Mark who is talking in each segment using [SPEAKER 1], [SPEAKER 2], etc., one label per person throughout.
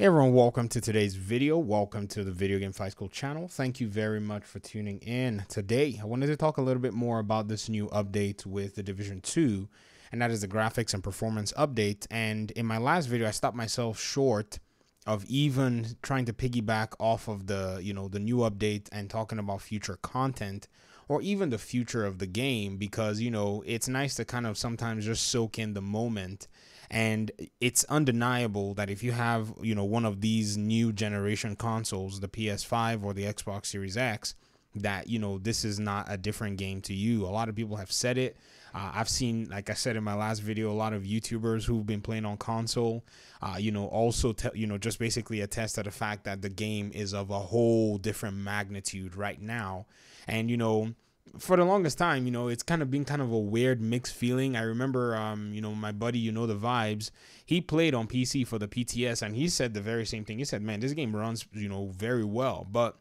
[SPEAKER 1] Hey everyone, welcome to today's video. Welcome to the Video Game Fight School channel. Thank you very much for tuning in. Today, I wanted to talk a little bit more about this new update with the Division 2, and that is the graphics and performance update. And in my last video, I stopped myself short of even trying to piggyback off of the, you know, the new update and talking about future content or even the future of the game because you know it's nice to kind of sometimes just soak in the moment and it's undeniable that if you have you know one of these new generation consoles the PS5 or the Xbox Series X that you know this is not a different game to you a lot of people have said it uh, i've seen like i said in my last video a lot of youtubers who've been playing on console uh, you know also tell you know just basically attest to the fact that the game is of a whole different magnitude right now and you know for the longest time, you know, it's kind of been kind of a weird mixed feeling. I remember, um, you know, my buddy, you know, the vibes. He played on PC for the PTS, and he said the very same thing. He said, "Man, this game runs, you know, very well, but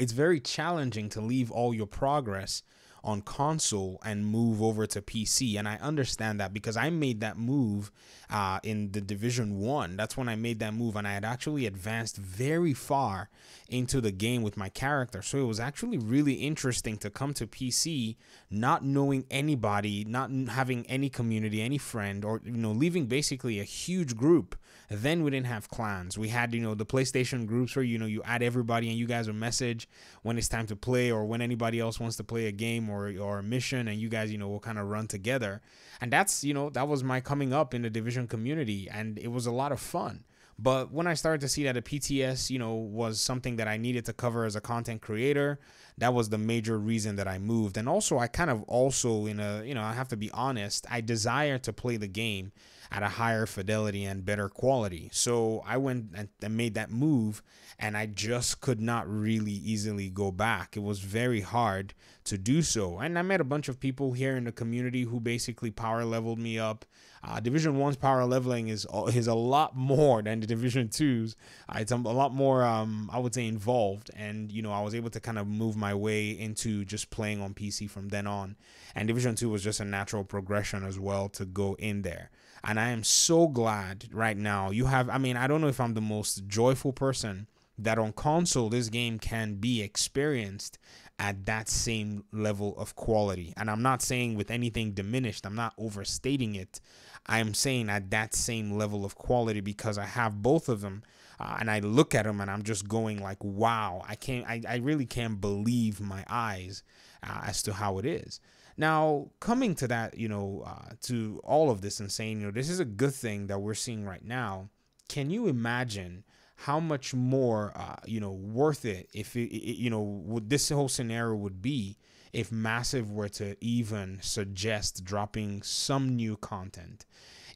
[SPEAKER 1] it's very challenging to leave all your progress on console and move over to PC. And I understand that because I made that move uh, in the Division 1. That's when I made that move. And I had actually advanced very far into the game with my character. So it was actually really interesting to come to PC not knowing anybody, not having any community, any friend, or, you know, leaving basically a huge group. Then we didn't have clans. We had, you know, the PlayStation groups where, you know, you add everybody and you guys will message when it's time to play or when anybody else wants to play a game or, your mission and you guys you know will kind of run together and that's you know that was my coming up in the division community and it was a lot of fun but when I started to see that a PTS, you know, was something that I needed to cover as a content creator, that was the major reason that I moved. And also, I kind of also, in a, you know, I have to be honest, I desire to play the game at a higher fidelity and better quality. So I went and made that move, and I just could not really easily go back. It was very hard to do so. And I met a bunch of people here in the community who basically power leveled me up. Uh, Division One's power leveling is is a lot more than the Division Twos. Uh, it's a lot more, um, I would say, involved. And you know, I was able to kind of move my way into just playing on PC from then on. And Division Two was just a natural progression as well to go in there. And I am so glad right now. You have, I mean, I don't know if I'm the most joyful person that on console this game can be experienced at that same level of quality. And I'm not saying with anything diminished, I'm not overstating it. I'm saying at that same level of quality because I have both of them. Uh, and I look at them and I'm just going like, wow, I can't, I, I really can't believe my eyes uh, as to how it is. Now, coming to that, you know, uh, to all of this and saying, you know, this is a good thing that we're seeing right now. Can you imagine how much more, uh, you know, worth it if it, it you know, would this whole scenario would be if Massive were to even suggest dropping some new content?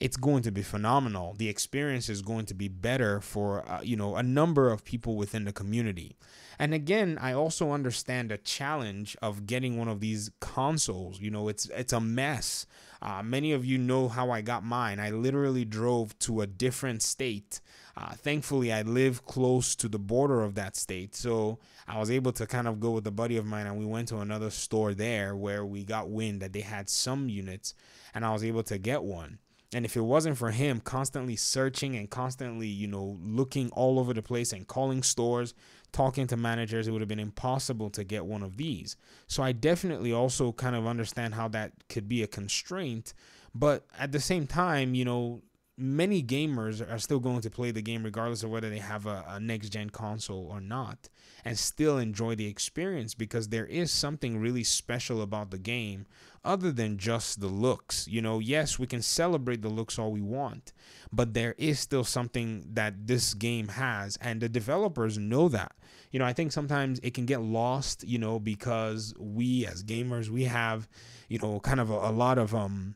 [SPEAKER 1] it's going to be phenomenal. The experience is going to be better for uh, you know a number of people within the community. And again, I also understand the challenge of getting one of these consoles. You know, it's it's a mess. Uh, many of you know how I got mine. I literally drove to a different state. Uh, thankfully, I live close to the border of that state, so I was able to kind of go with a buddy of mine, and we went to another store there where we got wind that they had some units, and I was able to get one. And if it wasn't for him constantly searching and constantly, you know, looking all over the place and calling stores, talking to managers, it would have been impossible to get one of these. So I definitely also kind of understand how that could be a constraint. But at the same time, you know, many gamers are still going to play the game regardless of whether they have a, a next gen console or not and still enjoy the experience because there is something really special about the game other than just the looks. You know, yes, we can celebrate the looks all we want, but there is still something that this game has, and the developers know that. You know, I think sometimes it can get lost, you know, because we as gamers, we have, you know, kind of a, a lot of, um,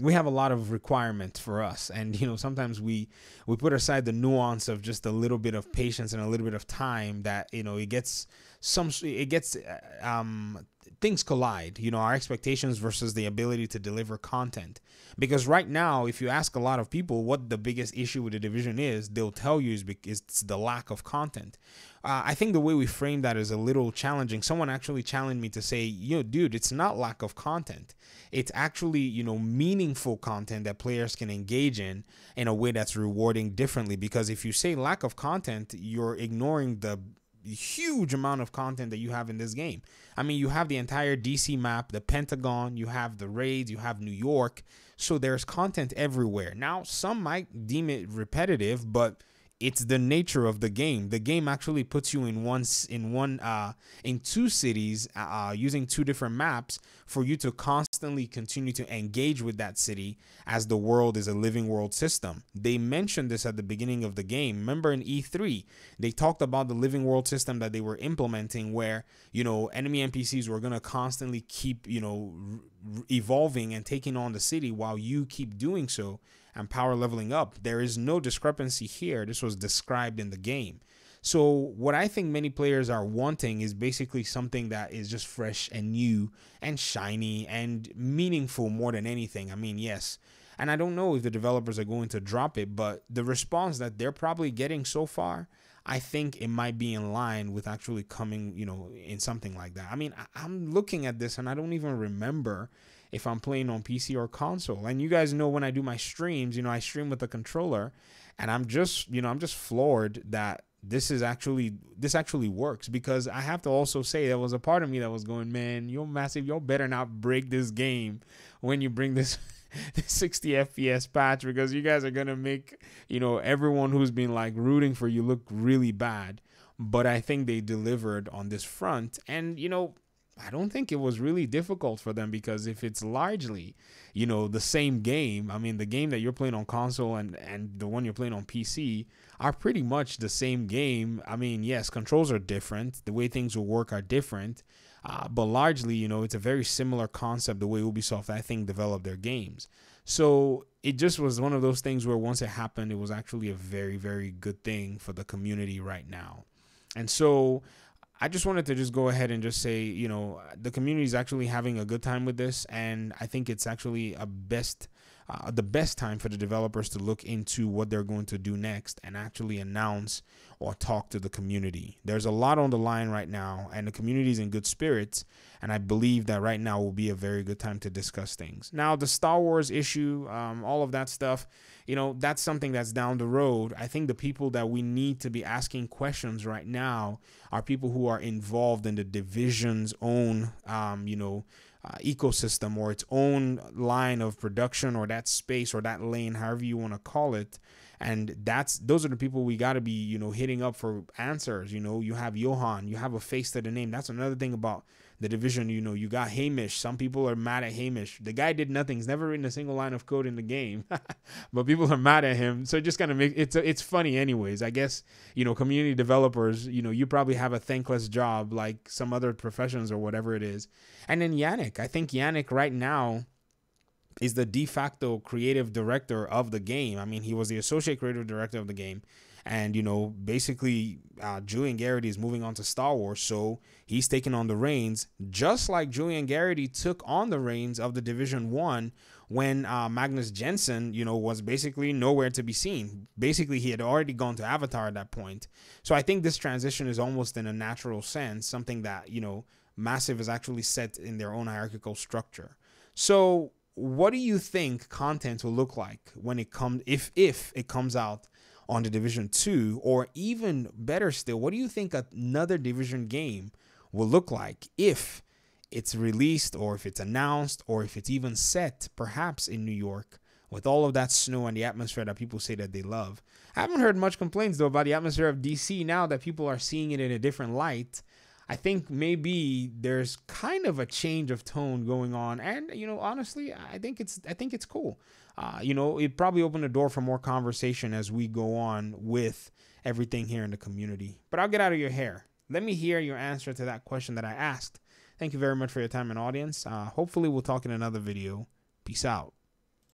[SPEAKER 1] we have a lot of requirements for us and you know sometimes we we put aside the nuance of just a little bit of patience and a little bit of time that you know it gets some it gets uh, um things collide, you know, our expectations versus the ability to deliver content. Because right now, if you ask a lot of people what the biggest issue with the division is, they'll tell you is because it's the lack of content. Uh, I think the way we frame that is a little challenging. Someone actually challenged me to say, you know, dude, it's not lack of content. It's actually, you know, meaningful content that players can engage in in a way that's rewarding differently. Because if you say lack of content, you're ignoring the huge amount of content that you have in this game. I mean, you have the entire DC map, the Pentagon, you have the raids, you have New York. So there's content everywhere. Now, some might deem it repetitive, but it's the nature of the game. The game actually puts you in one in one uh, in two cities uh, uh, using two different maps for you to constantly continue to engage with that city as the world is a living world system. They mentioned this at the beginning of the game. Remember in E3, they talked about the living world system that they were implementing where, you know, enemy NPCs were going to constantly keep, you know, evolving and taking on the city while you keep doing so and power leveling up. There is no discrepancy here. This was described in the game. So, what I think many players are wanting is basically something that is just fresh and new and shiny and meaningful more than anything. I mean, yes. And I don't know if the developers are going to drop it, but the response that they're probably getting so far, I think it might be in line with actually coming, you know, in something like that. I mean, I'm looking at this and I don't even remember if I'm playing on PC or console. And you guys know when I do my streams, you know, I stream with a controller and I'm just, you know, I'm just floored that this is actually this actually works because I have to also say there was a part of me that was going, man, you're massive, you better not break this game when you bring this 60 FPS patch because you guys are gonna make you know everyone who's been like rooting for you look really bad. But I think they delivered on this front, and you know I don't think it was really difficult for them because if it's largely, you know, the same game, I mean, the game that you're playing on console and and the one you're playing on PC are pretty much the same game. I mean, yes, controls are different, the way things will work are different, uh, but largely, you know, it's a very similar concept the way Ubisoft I think developed their games. So it just was one of those things where once it happened, it was actually a very very good thing for the community right now, and so. I just wanted to just go ahead and just say, you know, the community is actually having a good time with this, and I think it's actually a best uh, the best time for the developers to look into what they're going to do next and actually announce or talk to the community. There's a lot on the line right now, and the community is in good spirits. And I believe that right now will be a very good time to discuss things. Now, the Star Wars issue, um, all of that stuff, you know, that's something that's down the road. I think the people that we need to be asking questions right now are people who are involved in the division's own, um, you know, uh, ecosystem or its own line of production or that space or that lane, however you want to call it. And that's those are the people we got to be, you know, hitting up for answers. You know, you have Johan, you have a face to the name. That's another thing about the division, you know, you got Hamish. Some people are mad at Hamish. The guy did nothing. He's never written a single line of code in the game, but people are mad at him. So it just kind of makes it's it's funny, anyways. I guess you know, community developers, you know, you probably have a thankless job like some other professions or whatever it is. And then Yannick, I think Yannick right now is the de facto creative director of the game. I mean, he was the associate creative director of the game. And, you know, basically, uh, Julian Garrity is moving on to Star Wars. So he's taking on the reins, just like Julian Garrity took on the reins of the Division One when uh, Magnus Jensen, you know, was basically nowhere to be seen. Basically, he had already gone to Avatar at that point. So I think this transition is almost in a natural sense, something that, you know, Massive is actually set in their own hierarchical structure. So what do you think content will look like when it comes if if it comes out on the Division Two, or even better still, what do you think another division game will look like if it's released, or if it's announced, or if it's even set, perhaps in New York? With all of that snow and the atmosphere that people say that they love. I haven't heard much complaints though about the atmosphere of DC now that people are seeing it in a different light I think maybe there's kind of a change of tone going on, and you know, honestly, I think it's I think it's cool. Uh, you know, it probably opened the door for more conversation as we go on with everything here in the community. But I'll get out of your hair. Let me hear your answer to that question that I asked. Thank you very much for your time and audience. Uh, hopefully, we'll talk in another video. Peace out.